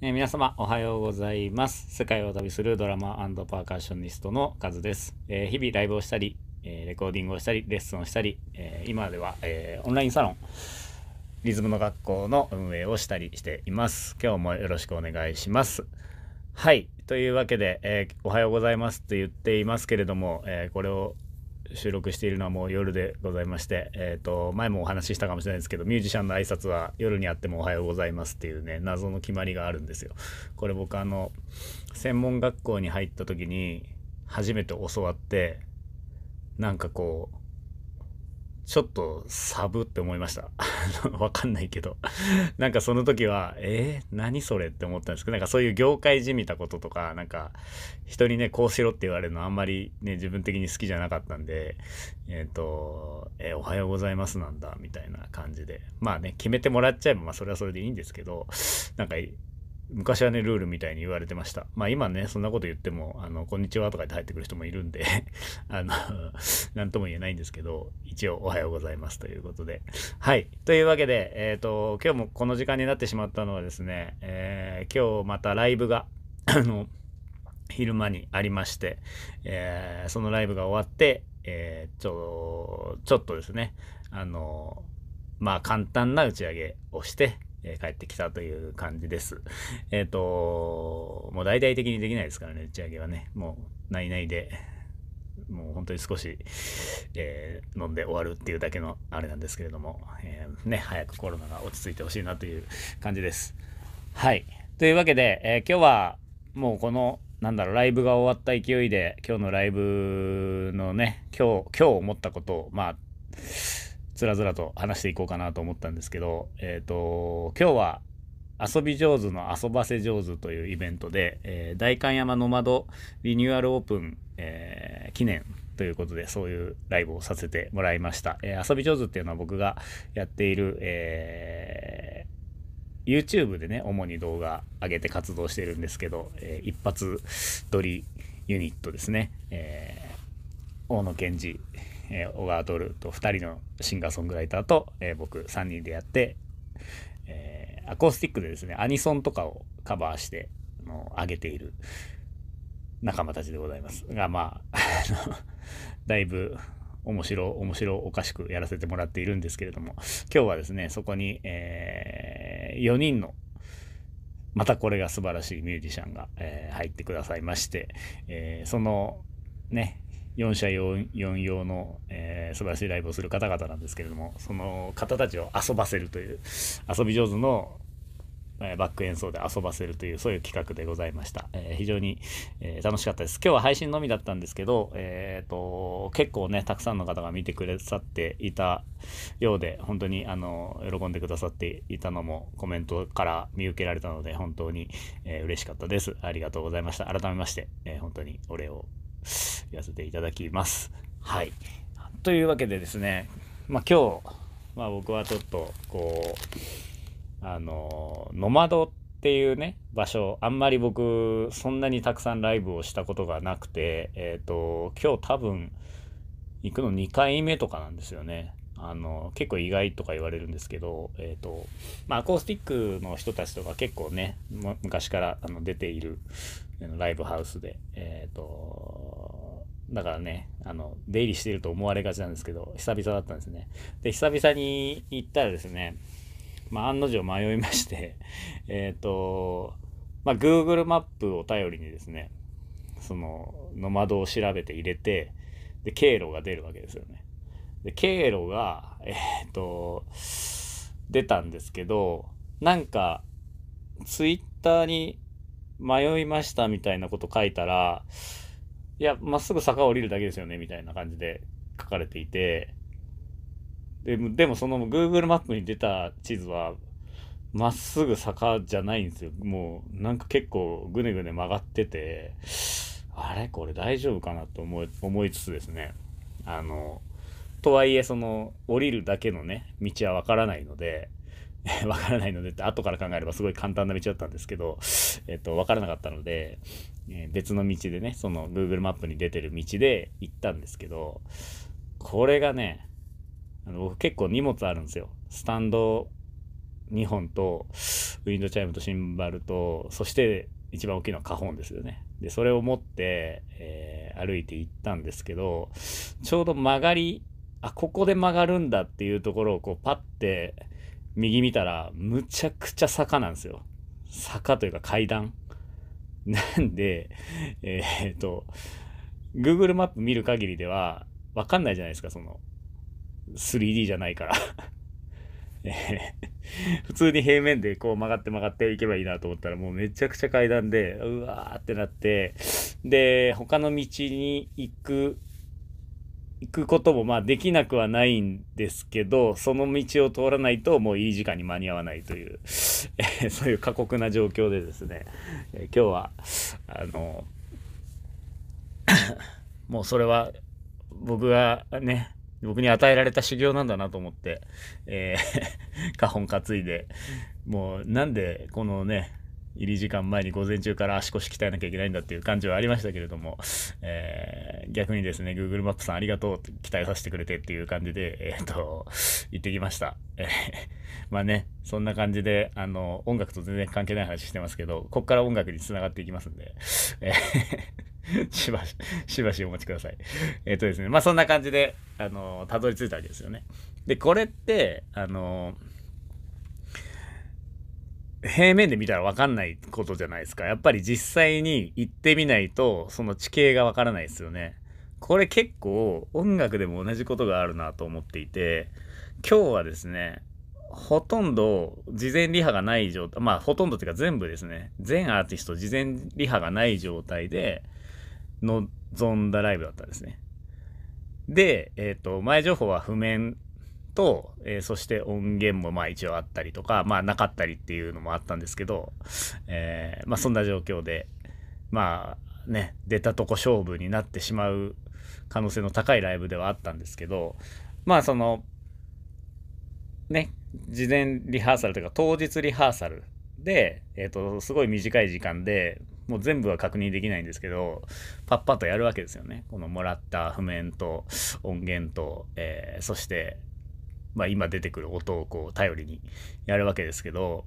えー、皆様おはようございます。世界を旅するドラマパーカッショニストのカズです、えー、日々ライブをしたり、えー、レコーディングをしたり、レッスンをしたり、え今では、えオンラインサロン、リズムの学校の運営をしたりしています。今日もよろしくお願いします。はい。というわけで、えおはようございますって言っていますけれども、えこれを収録しているのはもう夜でございまして、えっ、ー、と、前もお話ししたかもしれないですけど、ミュージシャンの挨拶は夜にあってもおはようございますっていうね、謎の決まりがあるんですよ。これ僕あの、専門学校に入った時に初めて教わって、なんかこう、ちょっとサブって思いました。わかんないけどなんかその時は、えー、何それって思ったんですけど、なんかそういう業界じみたこととか、なんか人にね、こうしろって言われるのあんまりね、自分的に好きじゃなかったんで、えっ、ー、と、えー、おはようございますなんだ、みたいな感じで。まあね、決めてもらっちゃえば、まあそれはそれでいいんですけど、なんか昔はね、ルールみたいに言われてました。まあ今ね、そんなこと言っても、あの、こんにちはとかって入ってくる人もいるんで あの、なんとも言えないんですけど、一応おはようございますということで。はい。というわけで、えっ、ー、と、今日もこの時間になってしまったのはですね、えー、今日またライブが、あの、昼間にありまして、えー、そのライブが終わって、えー、ちょ、ちょっとですね、あの、まあ簡単な打ち上げをして、えー、帰ってきたという感じです。えっ、ー、と、もう大々的にできないですからね、打ち上げはね。もう、ないないで、もう本当に少し、えー、飲んで終わるっていうだけのあれなんですけれども、えー、ね、早くコロナが落ち着いてほしいなという感じです。はい。というわけで、えー、今日はもうこの、なんだろう、ライブが終わった勢いで、今日のライブのね、今日、今日思ったことを、まあ、ずらずらと話していこうかなと思ったんですけど、えっ、ー、と、今日は遊び上手の遊ばせ上手というイベントで、えー、山の窓ドリニューアルオープン、えー、記念ということで、そういうライブをさせてもらいました。えー、遊び上手っていうのは僕がやっている、えー YouTube でね、主に動画上げて活動してるんですけど、えー、一発撮りユニットですね、えー、大野賢治えー、小川徹と2人のシンガーソングライターと、えー、僕3人でやって、えー、アコースティックでですね、アニソンとかをカバーして、の上げている仲間たちでございます。が、まあ、だいぶ面白、面白おかしくやらせてもらっているんですけれども、今日はですね、そこに、えー、4人の、またこれが素晴らしいミュージシャンが、えー、入ってくださいまして、えー、その、ね、4社 4, 4用の、えー、素晴らしいライブをする方々なんですけれどもその方たちを遊ばせるという遊び上手の、えー、バック演奏で遊ばせるというそういう企画でございました、えー、非常に、えー、楽しかったです今日は配信のみだったんですけど、えーと、と結構ねたくさんの方が見てくださっていたようで本当にあの喜んでくださっていたのもコメントから見受けられたので本当に、えー、嬉しかったですありがとうございました改めまして、えー、本当にお礼をやらせていただきます。はい。というわけでですね、まあ、今日、まあ、僕はちょっとこうあのノマドっていうね場所あんまり僕そんなにたくさんライブをしたことがなくてえっ、ー、と今日多分行くの2回目とかなんですよね。あの結構意外とか言われるんですけど、えーとまあ、アコースティックの人たちとか結構ね昔からあの出ているライブハウスで、えーと、だからねあの出入りしてると思われがちなんですけど久々だったんですねで久々に行ったらですね、まあ、案の定迷いまして えっ、ー、と、まあ、Google マップを頼りにですねそのノマドを調べて入れてで経路が出るわけですよねで経路がえー、っと出たんですけどなんかツイッターに迷いましたみたいなこと書いたらいやまっすぐ坂を降りるだけですよねみたいな感じで書かれていてでもでもその Google マップに出た地図はまっすぐ坂じゃないんですよもうなんか結構ぐねぐね曲がっててあれこれ大丈夫かなと思い思いつつですねあのとはいえその降りるだけのね道はわからないのでわ からないのでって後から考えればすごい簡単な道だったんですけど、えっと、わからなかったので、えー、別の道でねその Google マップに出てる道で行ったんですけどこれがねあの僕結構荷物あるんですよスタンド2本とウィンドチャイムとシンバルとそして一番大きいのは花本ですよねでそれを持って、えー、歩いて行ったんですけどちょうど曲がりあここで曲がるんだっていうところをこうパッて右見たらむちゃくちゃ坂なんですよ坂というか階段なんでえー、っと Google マップ見る限りでは分かんないじゃないですかその 3D じゃないからえ普通に平面でこう曲がって曲がっていけばいいなと思ったらもうめちゃくちゃ階段でうわーってなってで他の道に行く行くこともまあできなくはないんですけど、その道を通らないともういい時間に間に合わないという、えそういう過酷な状況でですね、え今日は、あの、もうそれは僕がね、僕に与えられた修行なんだなと思って、えー、花本担いで、もうなんでこのね、入り時間前に午前中から足腰鍛えなきゃいけないんだっていう感じはありましたけれども、えー、逆にですね、Google マップさんありがとうって期待させてくれてっていう感じで、えっ、ー、と、行ってきました。えまあね、そんな感じで、あの、音楽と全然関係ない話してますけど、こっから音楽に繋がっていきますんで、えしばし、しばしお待ちください。えっ、ー、とですね、まあそんな感じで、あの、たどり着いたわけですよね。で、これって、あの、平面で見たらわかんないことじゃないですか。やっぱり実際に行ってみないと、その地形がわからないですよね。これ結構音楽でも同じことがあるなと思っていて、今日はですね、ほとんど事前リハがない状態、まあほとんどっていうか全部ですね、全アーティスト事前リハがない状態で臨んだライブだったんですね。で、えっ、ー、と、前情報は譜面と、えー、そして音源もまあ一応あったりとか、まあなかったりっていうのもあったんですけど、えー、まあそんな状況で、まあね、出たとこ勝負になってしまう可能性の高いライブではあったんですけど、まあその、ね、事前リハーサルというか当日リハーサルで、えっ、ー、と、すごい短い時間で、もう全部は確認できないんですけど、パッパッとやるわけですよね。このもらった譜面と音源と、えー、そして、まあ、今出てくる音をこう頼りにやるわけですけど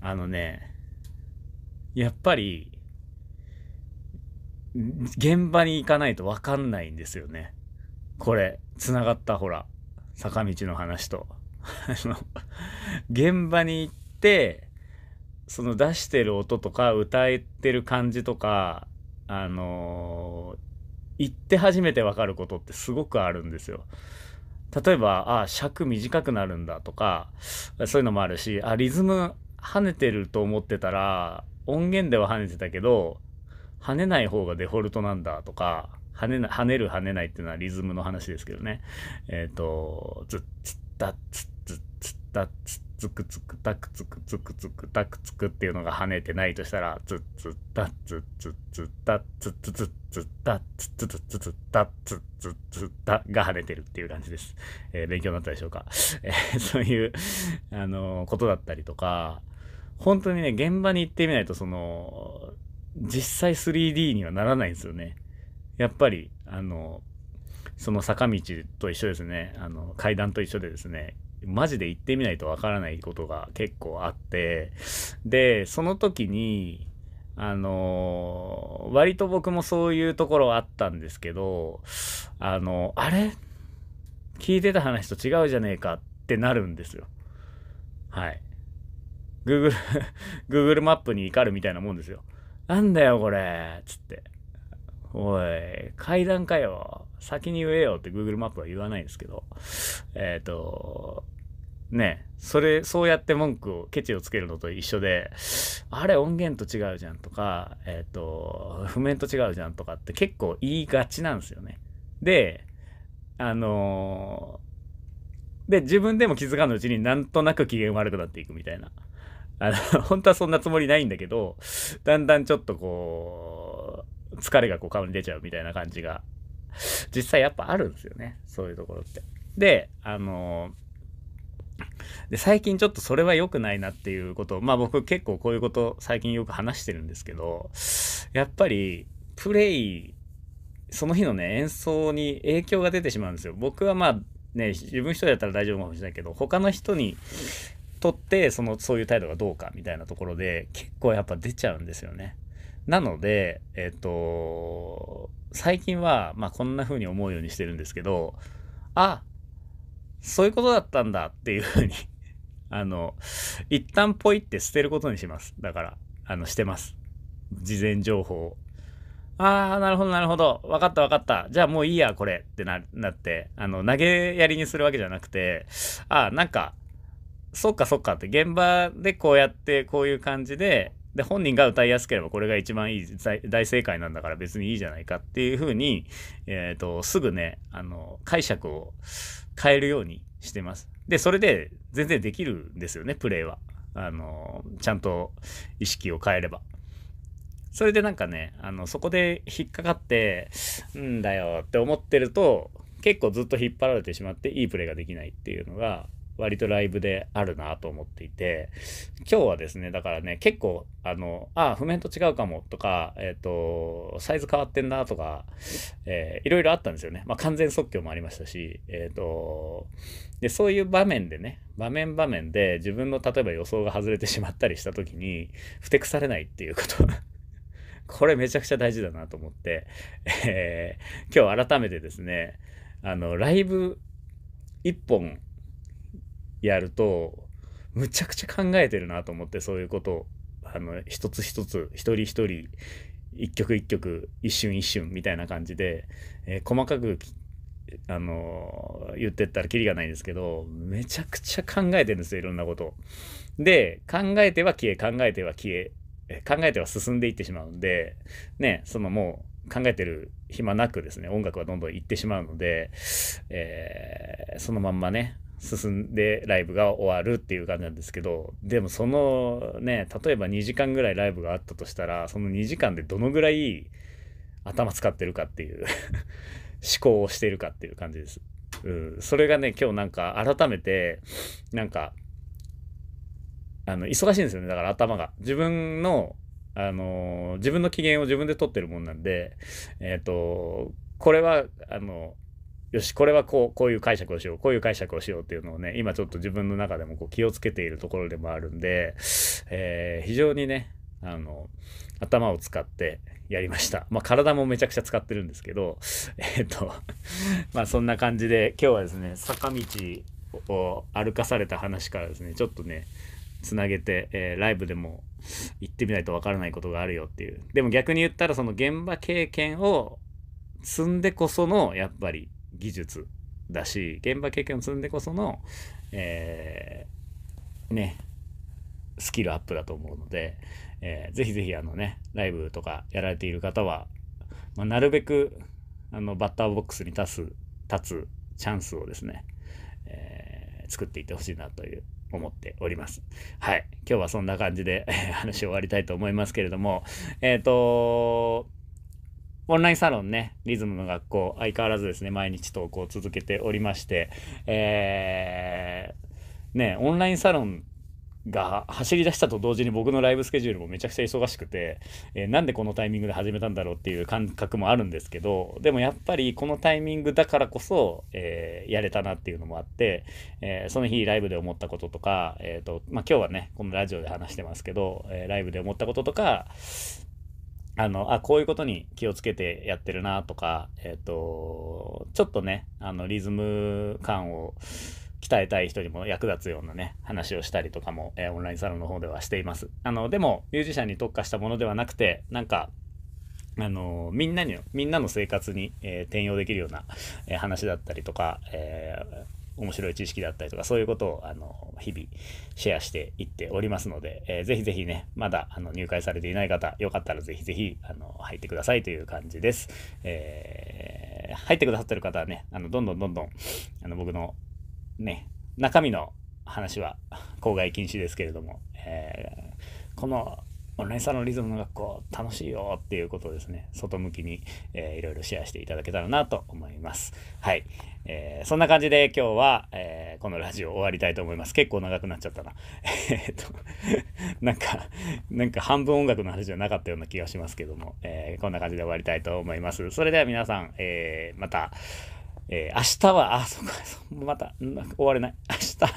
あのねやっぱり現場に行かないと分かんないんですよね。これつながったほら坂道の話と。現場に行ってその出してる音とか歌えてる感じとかあのー、行って初めて分かることってすごくあるんですよ。例えば、あ、尺短くなるんだとか、そういうのもあるし、あ、リズム跳ねてると思ってたら、音源では跳ねてたけど、跳ねない方がデフォルトなんだとか、跳ねな跳ねる跳ねないっていうのはリズムの話ですけどね。えっ、ー、と、つっつったつっつつったつくつくたくつくつくつくたくつくっていうのが跳ねてないとしたら、つっつったっつっつっつったっつっつつっつったっつっつつつつっツっつっつつっが跳ねてるっていう感じです。えー、勉強になったでしょうか。えー、そういう、あのー、ことだったりとか、本当にね、現場に行ってみないと、その、実際 3D にはならないんですよね。やっぱり、あの、その坂道と一緒ですね。あの、階段と一緒でですね、マジで行ってみないとわからないことが結構あって、で、その時に、あのー、割と僕もそういうところあったんですけど、あのー、あれ聞いてた話と違うじゃねえかってなるんですよ。はい。Google、Google マップに怒るみたいなもんですよ。なんだよこれつって。おい、階段かよ。先に言えよって Google マップは言わないんですけど。えっ、ー、と、ね、それ、そうやって文句を、ケチをつけるのと一緒で、あれ音源と違うじゃんとか、えっ、ー、と、譜面と違うじゃんとかって結構言いがちなんですよね。で、あのー、で、自分でも気づかぬうちになんとなく機嫌悪くなっていくみたいな。あの、本当はそんなつもりないんだけど、だんだんちょっとこう、疲れがこう顔に出ちゃうみたいな感じが、実際やっぱあるんですよね。そういうところって。で、あので最近ちょっとそれは良くないなっていうことまあ僕結構こういうこと最近よく話してるんですけどやっぱりプレイその日のね演奏に影響が出てしまうんですよ僕はまあね自分一人だったら大丈夫かもしれないけど他の人にとってそのそういう態度がどうかみたいなところで結構やっぱ出ちゃうんですよねなので、えっ、と、最近は、まあ、こんな風に思うようにしてるんですけど、あ、そういうことだったんだっていう風に あの、一旦ポイって捨てることにします。だから、あの、してます。事前情報を。ああ、なるほど、なるほど。わかった、わかった。じゃあもういいや、これ。ってな、なって、あの、投げやりにするわけじゃなくて、ああ、なんか、そっかそっかって、現場でこうやって、こういう感じで、で本人が歌いやすければこれが一番いい大正解なんだから別にいいじゃないかっていうふうに、えーと、すぐねあの解釈を変えるようにしてます。でそれで全然できるんですよねプレイはあのちゃんと意識を変えれば。それでなんかねあのそこで引っかかってうんだよって思ってると結構ずっと引っ張られてしまっていいプレイができないっていうのが割とライブであるなと思っていて、今日はですね、だからね、結構、あの、あ、譜面と違うかもとか、えっ、ー、と、サイズ変わってんなとか、えー、いろいろあったんですよね。まあ、完全即興もありましたし、えっ、ー、と、で、そういう場面でね、場面場面で自分の例えば予想が外れてしまったりした時に、ふてくされないっていうこと。これめちゃくちゃ大事だなと思って、えー、今日改めてですね、あの、ライブ一本やるとむちゃくちゃ考えてるなと思ってそういうことをあの一つ一つ一人一人一曲一曲一瞬一瞬みたいな感じで、えー、細かくあのー、言ってったらキリがないんですけどめちゃくちゃ考えてるんですよいろんなこと。で考えては消え考えては消え考えては進んでいってしまうんでねそのもう考えてる暇なくですね音楽はどんどんいってしまうので、えー、そのまんまね進んでライブが終わるっていう感じなんですけどでもそのね例えば2時間ぐらいライブがあったとしたらその2時間でどのぐらい頭使ってるかっていう 思考をしてるかっていう感じです。うん、それがね今日なんか改めてなんかあの忙しいんですよねだから頭が。自分のあの自分の機嫌を自分で取ってるもんなんでえっ、ー、とこれはあのーよしこれはこうこういう解釈をしようこういう解釈をしようっていうのをね今ちょっと自分の中でもこう気をつけているところでもあるんで、えー、非常にねあの頭を使ってやりました。まあ、体もめちゃくちゃ使ってるんですけど、えっ、ー、とまあそんな感じで今日はですね、坂道を歩かされた話からですね、ちょっとね、つなげて、えー、ライブでも行ってみないとわからないことがあるよっていう。でも逆に言ったらその現場経験を積んでこそのやっぱり技術だし現場経験を積んでこその、えー、ねスキルアップだと思うので、えー、ぜひぜひあのねライブとかやられている方は、まあ、なるべくあのバッターボックスに立つ立つチャンスをですね、えー、作っていってほしいなという思っております。はい。今日はそんな感じで話を終わりたいと思いますけれども、えっ、ー、とオンラインサロンね、リズムの学校、相変わらずですね、毎日投稿を続けておりまして、えー、ね、オンラインサロンが走り出したと同時に僕のライブスケジュールもめちゃくちゃ忙しくて、えー、なんでこのタイミングで始めたんだろうっていう感覚もあるんですけどでもやっぱりこのタイミングだからこそ、えー、やれたなっていうのもあって、えー、その日ライブで思ったこととか、えーとまあ、今日はねこのラジオで話してますけど、えライブで思ったこととかあの、あ、こういうことに気をつけてやってるなとか、えっ、ー、と、ちょっとね、あの、リズム感を鍛えたい人にも役立つようなね、話をしたりとかも、えー、オンラインサロンの方ではしています。あの、でも、ミュージシャンに特化したものではなくて、なんか、あの、みんなに、みんなの生活に、えー、転用できるような、え話だったりとか、えー面白い知識だったりとか、そういうことを、あの、日々シェアしていっておりますので、えー、ぜひぜひね、まだ、あの、入会されていない方、よかったらぜひぜひ、あの、入ってくださいという感じです。えー、入ってくださってる方はね、あの、どんどんどんどん、あの、僕の、ね、中身の話は、公外禁止ですけれども、えー、このオンラインサロンリズムの学校楽しいよっていうことをですね、外向きに、えー、いろいろシェアしていただけたらなと思います。はい。えー、そんな感じで今日は、えー、このラジオ終わりたいと思います。結構長くなっちゃったな。えっと、なんか、なんか半分音楽の話じゃなかったような気がしますけども、えー、こんな感じで終わりたいと思います。それでは皆さん、えー、また、えー、明日は、あ、そっか、また、終われない。明日、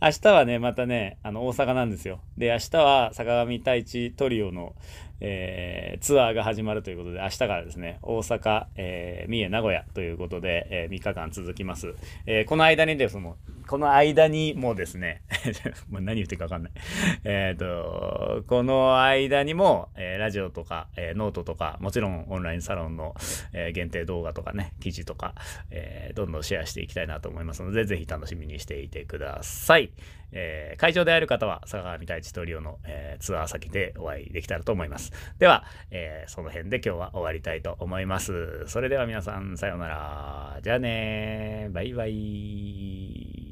明日はね、またね、あの、大阪なんですよ。で、明日は、坂上太一トリオの、えー、ツアーが始まるということで、明日からですね、大阪、えー、三重、名古屋ということで、えー、3日間続きます。えこの間にですね、この間にもですね もう何言ってるかわかんないえっと、この間にも、ラジオとか、えー、ノートとか、もちろんオンラインサロンの、えー、限定動画とかね、記事とか、えどんどんシェアしていきたいなと思いますので、ぜひ楽しみにしていてください。え会場である方は、佐川上太一トリオの、えツアー先でお会いできたらと思います。では、えその辺で今日は終わりたいと思います。それでは皆さん、さようなら。じゃあねバイバイ。